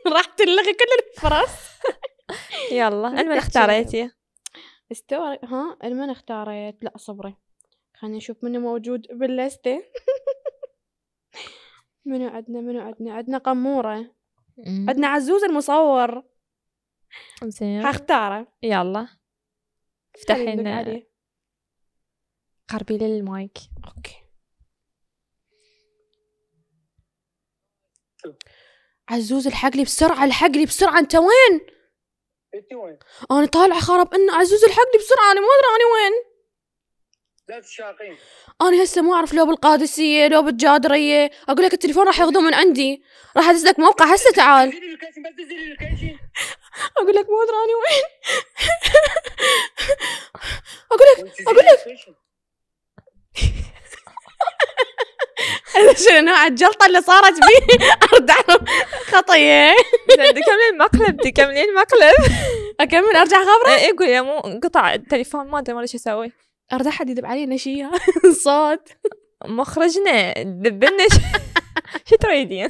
راح تلغي كل الفرص يلا المن اختاريتي استوى ها المن اختاريت لا صبري خليني اشوف منو موجود باللستة منو عندنا منو عندنا عندنا قمورة عندنا عزوز المصور زين هختاره يلا افتحي لنا قربي لي المايك اوكي عزوز الحق لي بسرعة الحق لي بسرعة انت وين؟ انت وين؟ انا طالعة خرب ان عزوز الحق لي بسرعة انا ما ادري انا وين؟ انا هسه ما اعرف لو بالقادسيه لو بالجادريه اقول لك التليفون راح ياخذوه من عندي راح ادز لك موقع هسه تعال اقول لك ما ادري وين اقول لك اقول لك هذا شنو نوع الجلطه اللي صارت بي ارد اعرف خطيه بدي مقلب المقلب بدي كملين المقلب اكمل ارجع خبره اي قول يا مو انقطع التليفون ما ادري ما ادري شو اسوي أرد أحد يدب علينا شيء صوت مخرجنا دبلنا شو تريدين؟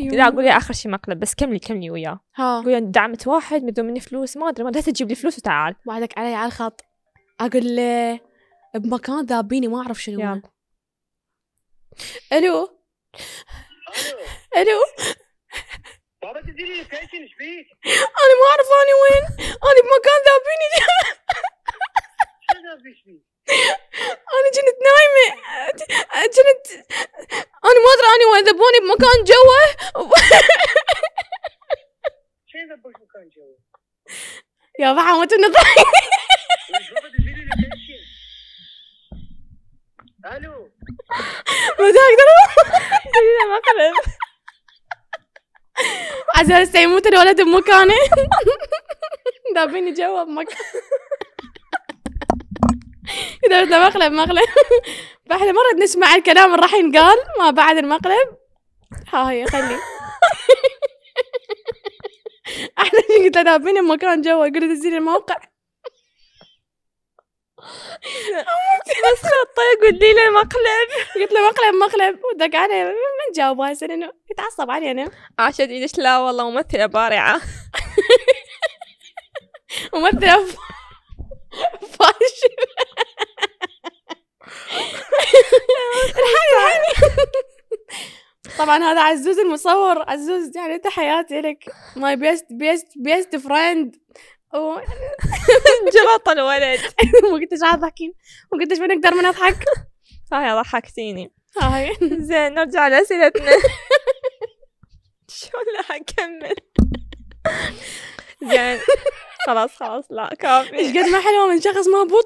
أيوه. لا قولي اخر شيء مقلب بس كملي كملي وياه ها قولي دعمت واحد مدو مني فلوس ما ادري ما ادري تجيب لي فلوس وتعال وعدك علي على الخط اقول له بمكان ذابيني ما اعرف شنو الو الو بابا تدري لوكيشن ايش فيك؟ انا ما اعرف انا وين انا بمكان ذابيني انا كنت نايمه كنت انا ما ادري اني وذبوني بمكان جوا شو ذبوك مكان جوا؟ يا ما النظر الو ما اقدر ما قرب عزيز يموت الولد بمكانه دابيني جوا بمكان كذا مثل مقلب مقلب فاحنا مرة نسمع الكلام اللي راح ينقال ما بعد المقلب ها هي خلي احنا قلت لها بين طيب، المكان جوا قلت تسجيل الموقع بس خطي قولي لي مقلب قلت له مقلب مقلب ودق علي ما نجاوب هسه لانه يتعصب علي انا عاشت ليش لا والله ممثله بارعه ممثله فاشله الحقني طبعا هذا عزوز المصور عزوز يعني انت حياتي لك ماي بيست بيست بيست فريند جلط الولد ما كنتش عارفه احكي ما كنتش بنقدر من اضحك هاي ضحكتيني هاي زين نرجع لاسئلتنا شلون لا اكمل زين خلاص خلاص لا كافي ايش قد ما حلوه من شخص مهبوط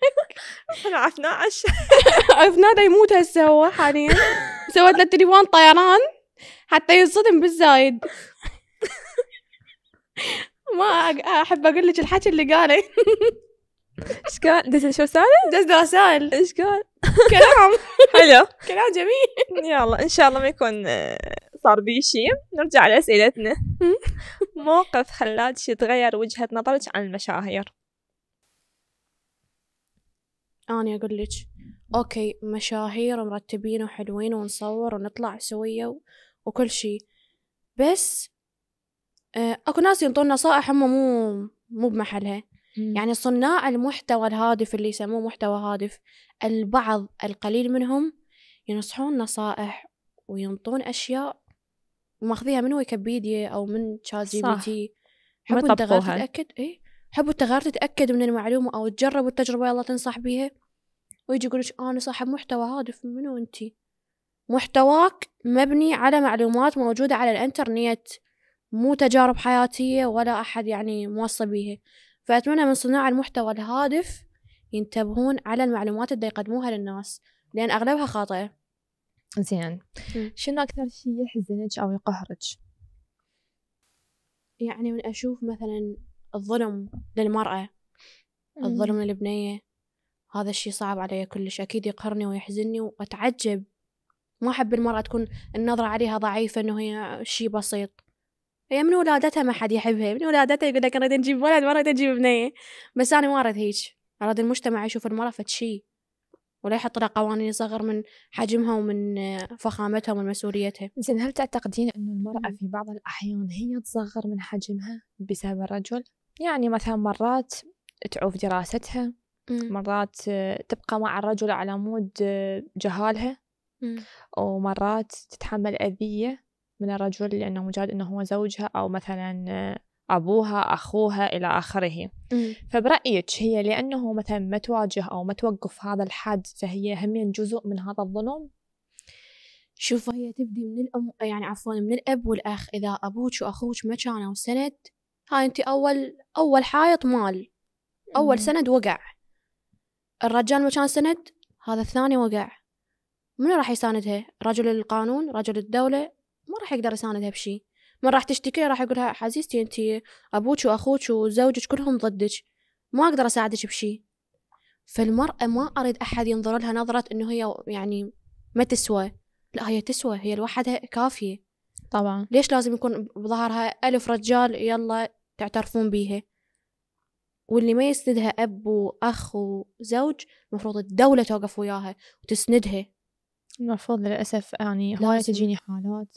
احنا عفناه عش عفناه دا يموت هسه هو حاليا سويت له التليفون طيران حتى ينصدم بالزايد ما احب اقول لك الحكي اللي قاله ايش قال؟ دز شو رسالة؟ دز سال ايش قال؟ كلام حلو كلام جميل يلا ان شاء الله ما يكون آه، صار بي شيء نرجع لاسئلتنا موقف خلاك تغير وجهة نظرك عن المشاهير أنا أقول لك أوكي مشاهير ومرتبين وحلوين ونصور ونطلع سوية وكل شي بس آه، أكو ناس ينطون نصائح هم مو مو بمحلها يعني صناع المحتوى الهادف اللي يسموه محتوى هادف البعض القليل منهم ينصحون نصائح وينطون أشياء وماخذيها من ويكيبيديا أو من شات جي بي تي حبوا التغير تتأكد إيه حبوا التغير تتأكد من المعلومة أو تجربوا التجربة يلا تنصح بيها ويجي يقول لك انا صاحب محتوى هادف منو انت محتواك مبني على معلومات موجودة على الانترنت مو تجارب حياتية ولا أحد يعني موصى بيها فأتمنى من صناع المحتوى الهادف ينتبهون على المعلومات اللي يقدموها للناس لأن أغلبها خاطئة زين شنو أكثر شيء يحزنك أو يقهرك؟ يعني من أشوف مثلا الظلم للمرأة الظلم للبنية هذا الشيء صعب علي كلش أكيد يقهرني ويحزني وأتعجب ما أحب المرأة تكون النظرة عليها ضعيفة إنه هي شيء بسيط هي من ولادتها ما حد يحبها من ولادتها يقول لك أريد نجيب ولد ما أريد نجيب بنية بس أنا ما أريد هيك أريد المجتمع يشوف المرأة فتشي ولا يحط لها قوانين صغر من حجمها ومن فخامتها ومن مسؤوليتها. زين هل تعتقدين أن المرأة في بعض الأحيان هي تصغر من حجمها بسبب الرجل؟ يعني مثلا مرات تعوف دراستها مرات آه، تبقى مع الرجل على مود آه، جهالها ومرات تتحمل أذية من الرجل لأنه مجرد أنه هو زوجها أو مثلا آه، أبوها أخوها إلى آخره فبرأيك هي لأنه مثلا ما تواجه أو ما توقف هذا الحد فهي هم جزء من هذا الظلم شوف هي تبدي من الأم يعني عفوا من الأب والأخ إذا أبوك وأخوك ما كانوا سند هاي أنت أول أول حائط مال أول سند وقع الرجال ما كان سند هذا الثاني وقع منو راح يساندها رجل القانون رجل الدولة ما راح يقدر يساندها بشي من راح تشتكي راح يقولها عزيزتي انت ابوك واخوك وزوجك كلهم ضدك ما اقدر اساعدك بشي فالمرأة ما اريد احد ينظر لها نظرة انه هي يعني ما تسوى لا هي تسوى هي لوحدها كافية طبعا ليش لازم يكون بظهرها ألف رجال يلا تعترفون بيها واللي ما يسندها أب وأخ وزوج المفروض الدولة توقف وياها وتسندها المفروض للأسف يعني هواي تجيني حالات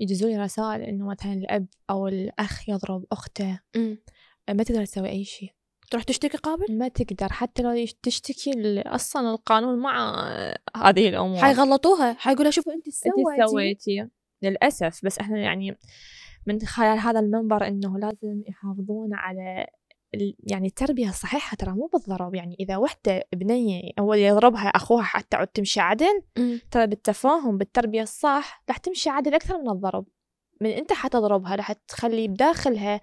يجزوا لي رسائل إنه مثلا الأب أو الأخ يضرب أخته آه، ما تقدر تسوي أي شيء تروح تشتكي قابل؟ ما تقدر حتى لو تشتكي أصلا القانون مع هذه الأمور حيغلطوها حيقولها شوفوا أنت سويتي أنت سويتي للأسف بس إحنا يعني من خلال هذا المنبر إنه لازم يحافظون على يعني التربية الصحيحة ترى مو بالضرب يعني إذا وحدة بنية أول يضربها أخوها حتى عود تمشي عدل ترى بالتفاهم بالتربية الصح راح تمشي عدل أكثر من الضرب من أنت حتضربها راح تخلي بداخلها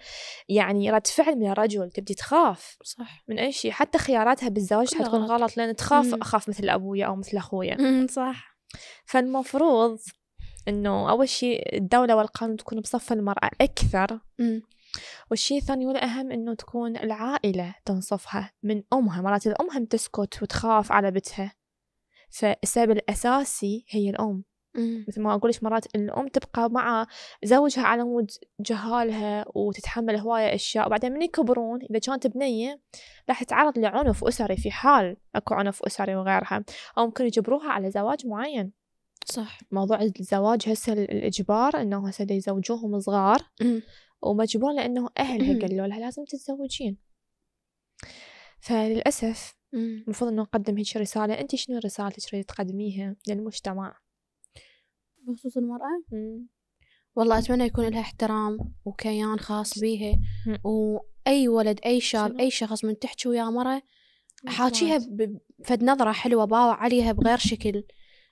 يعني رد فعل من الرجل تبدي تخاف صح من أي شيء حتى خياراتها بالزواج حتكون غلط. غلط لأن تخاف مم. أخاف مثل أبويا أو مثل أخويا صح فالمفروض إنه أول شيء الدولة والقانون تكون بصف المرأة أكثر مم. والشيء الثاني والأهم إنه تكون العائلة تنصفها من أمها مرات الأم هم تسكت وتخاف على بتها فالسبب الأساسي هي الأم مثل ما أقول مرات الأم تبقى مع زوجها على مود جهالها وتتحمل هواية أشياء وبعدين من يكبرون إذا كانت بنية راح تتعرض لعنف أسري في حال أكو عنف أسري وغيرها أو ممكن يجبروها على زواج معين صح موضوع الزواج هسه الإجبار إنه هسه يزوجوهم صغار ومجبور لأنه أهلها قالوا لها لازم تتزوجين فللأسف المفروض أنه نقدم هيك رسالة أنت شنو الرسالة تريد تقدميها للمجتمع بخصوص المرأة؟ والله أتمنى يكون لها احترام وكيان خاص بيها وأي ولد أي شاب أي شخص من تحكي ويا مرة حاكيها بفد نظرة حلوة باوع عليها بغير شكل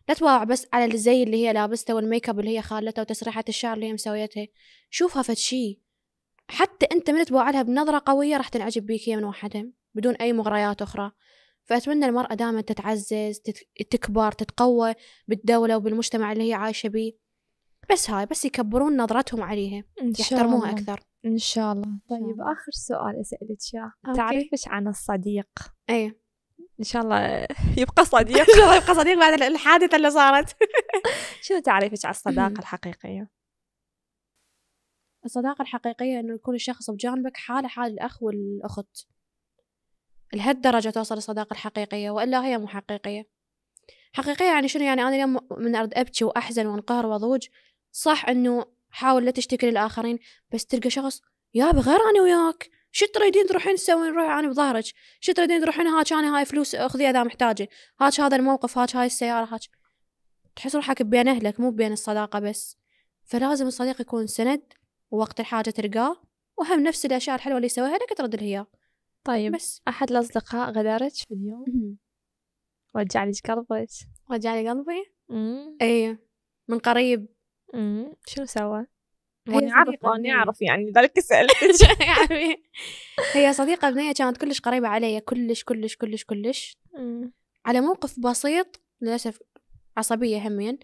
لا تباوع بس على الزي اللي هي لابسته والميك اب اللي هي خالته وتسريحة الشعر اللي هي مسويتها شوفها فد شي حتى انت من تبوع لها بنظرة قوية راح تنعجب بيك هي من وحدها بدون اي مغريات اخرى فأتمنى المرأة دائما تتعزز تكبر تتقوى بالدولة وبالمجتمع اللي هي عايشة بيه بس هاي بس يكبرون نظرتهم عليها يحترموها الله. أكثر إن شاء الله طيب شاء الله. آخر سؤال أسألك إياه تعريفك عن الصديق أي ان شاء الله يبقى صديق ان شاء الله يبقى صديق بعد الحادثه اللي صارت شنو تعريفك على الصداقه الحقيقيه الصداقه الحقيقيه انه يكون الشخص بجانبك حاله حال الاخ والاخت لهالدرجه توصل الصداقه الحقيقيه والا هي مو حقيقيه حقيقيه يعني شنو يعني انا اليوم من ارد ابكي واحزن وانقهر واضوج صح انه حاول لا تشتكي للاخرين بس تلقى شخص يا بغير انا وياك شو تريدين تروحين تسوين روحي انا بظهرك شو تريدين تروحين هاك انا هاي فلوس اخذي اذا محتاجه هاك هذا الموقف هاك هاي السياره هاك تحس روحك بين اهلك مو بين الصداقه بس فلازم الصديق يكون سند ووقت الحاجه تلقاه وهم نفس الاشياء الحلوه اللي يسويها لك ترد لها طيب بس احد الاصدقاء غدرتش في اليوم رجع لي قلبك رجع لي قلبي اي من قريب شو شنو سوى
ونعرف ونعرف
آه، يعني لذلك سألت يعني هي صديقه بنيه كانت كلش قريبه علي كلش كلش كلش كلش على موقف بسيط للاسف عصبيه همين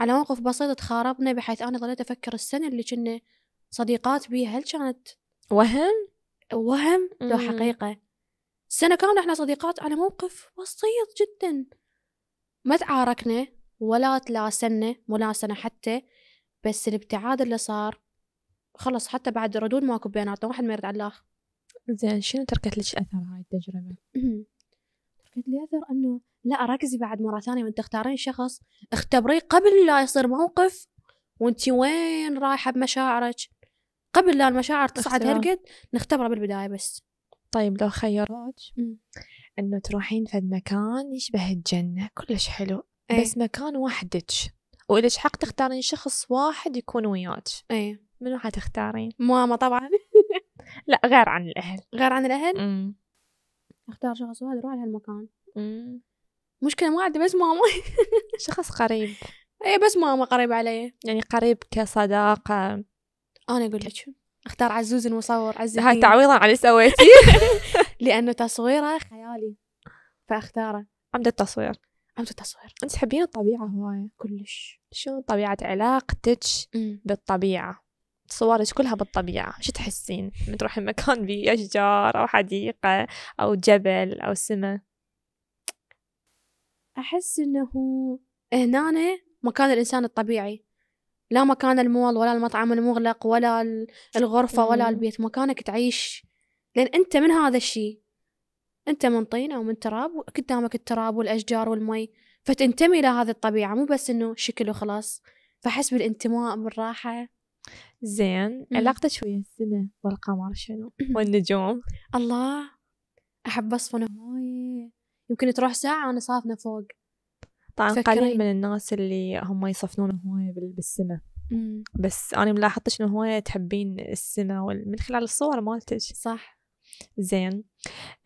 على موقف بسيط تخاربنا بحيث انا ظليت افكر السنه اللي كنا صديقات بيها هل كانت وهم وهم لو حقيقه سنه كامله احنا صديقات على موقف بسيط جدا ما تعاركنا ولا تلاسنا ملاسنه حتى بس الابتعاد اللي صار خلص حتى بعد ردود ماكو بيناتنا واحد ما يرد على الاخ زين شنو تركت لك اثر هاي التجربه؟ أمم. تركت لي اثر انه لا ركزي بعد مره ثانيه وانت تختارين شخص اختبريه قبل لا يصير موقف وانت وين رايحه بمشاعرك قبل لا المشاعر تصعد هرقد نختبره بالبدايه بس طيب لو خيروك أمم. انه تروحين فد مكان يشبه الجنه كلش حلو أي. بس مكان وحدك وإذا حق تختارين شخص واحد يكون وياك اي منو حتختارين؟ ماما طبعا لا غير عن الأهل غير عن الأهل؟ امم اختار شخص واحد يروح لهالمكان امم مشكلة ما عندي بس ماما شخص قريب اي بس ماما قريب علي يعني قريب كصداقة أنا أقول لك اختار عزوز المصور عزوز هاي تعويضا على سويتي لأنه تصويره خيالي فأختاره عمدة التصوير عمت التصوير انت تحبين الطبيعه هوايه كلش شو طبيعه علاقتك بالطبيعه صورك كلها بالطبيعة شو تحسين لما تروحين مكان بيه أشجار أو حديقة أو جبل أو سما؟ أحس إنه هنا مكان الإنسان الطبيعي لا مكان المول ولا المطعم المغلق ولا الغرفة ولا البيت مكانك تعيش لأن أنت من هذا الشيء أنت من طين أو من تراب وقدامك التراب والأشجار والمي فتنتمي لهذه الطبيعة مو بس إنه شكل وخلاص فحس بالانتماء بالراحة زين علاقتك ويا السنة والقمر شنو والنجوم الله أحب أصفن هواي يمكن تروح ساعة انا صافنة فوق
طبعا قليل من
الناس اللي هم يصفنون هواية بالسماء بس أنا ملاحظتش إنه هواية تحبين السماء من خلال الصور مالتك صح زين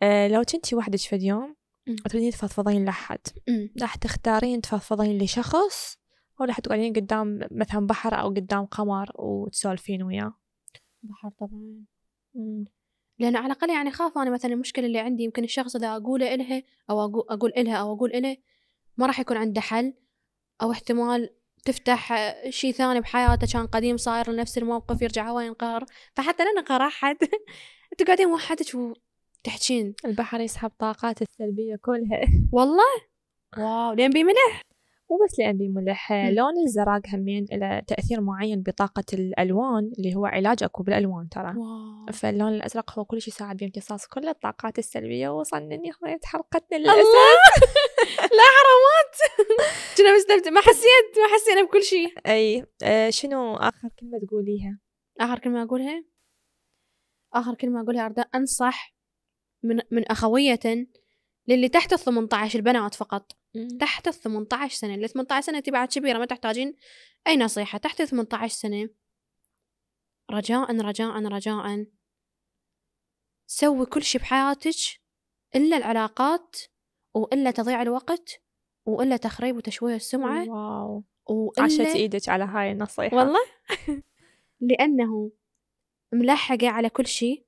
آه، لو كنتي وحدك في اليوم وتريدين تفضفضين لحد راح تختارين تفضفضين لشخص ولا راح تقعدين قدام مثلا بحر او قدام قمر وتسولفين وياه بحر طبعا لانه على الأقل يعني خاف أنا مثلا المشكلة اللي عندي يمكن الشخص إذا أقوله إلها أو أقول, إلها أو أقول إله ما راح يكون عنده حل أو احتمال تفتح شيء ثاني بحياته كان قديم صاير لنفس الموقف يرجع هو ينقهر فحتى لنا نقهر أحد تقعدين وحدك تحجين البحر يسحب طاقات السلبية كلها والله واو لأن بيملح مو بس لأن بيملح لون الزرق همين له تأثير معين بطاقة الألوان اللي هو علاج أكو بالألوان ترى واو. فاللون الأزرق هو كل شيء يساعد بامتصاص كل الطاقات السلبية وصلنا نهاية حلقتنا للأسف لا حرامات كنا مستمتع ما حسيت ما حسينا بكل شيء أي آه شنو آخر كلمة تقوليها آخر كلمة أقولها آخر كلمة أقولها أرد أنصح من, من أخوية للي تحت ال 18 البنات فقط تحت ال 18 سنة ال 18 سنة تبعت كبيرة ما تحتاجين أي نصيحة تحت ال 18 سنة رجاء رجاء رجاء سوي كل شي بحياتك إلا العلاقات وإلا تضيع الوقت وإلا تخريب وتشويه السمعة واو وإلا... عاشت إيدك على هاي النصيحة والله لأنه ملحقة على كل شيء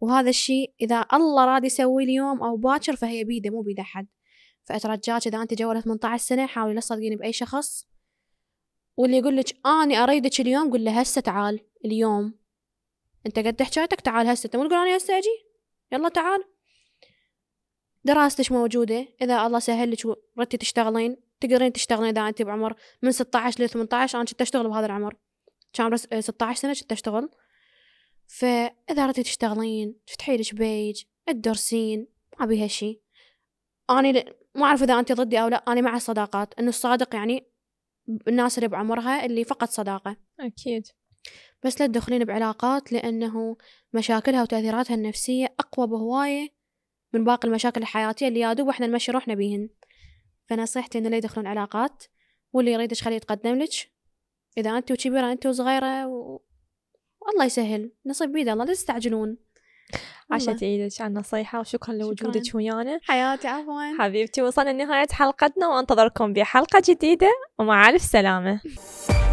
وهذا الشيء إذا الله راد يسوي اليوم أو باكر فهي بيده مو بيد أحد فأترجاك إذا أنت جوا 18 سنة حاولي لا تصدقين بأي شخص واللي يقول لك أنا أريدك اليوم قل له هسه تعال اليوم أنت قد حكايتك تعال هسه أنت مو تقول أنا هسه أجي يلا تعال دراستك موجودة إذا الله سهل لك وردتي تشتغلين تقدرين تشتغلين إذا أنت بعمر من 16 ل 18 أنا كنت أشتغل بهذا العمر كان 16 آه، سنة كنت أشتغل فإذا أردتي تشتغلين تفتحي لك بيج تدرسين ما بيها شي أنا ما أعرف إذا أنت ضدي أو لا أنا مع الصداقات إنه الصادق يعني الناس اللي بعمرها اللي فقط صداقة أكيد بس لا تدخلين بعلاقات لأنه مشاكلها وتأثيراتها النفسية أقوى بهواية من باقي المشاكل الحياتية اللي يا دوب إحنا نمشي روحنا بيهن فنصيحتي إنه لا يدخلون علاقات واللي يريدش خليه يتقدم لك إذا أنت وكبيرة أنت وصغيرة الله يسهل نصيب بيد الله لا تستعجلون عاشت ايدك على النصيحة وشكرا لوجودك ويانا حياتي عفوا حبيبتي وصلنا لنهاية حلقتنا وانتظركم بحلقة جديدة ومع ألف سلامة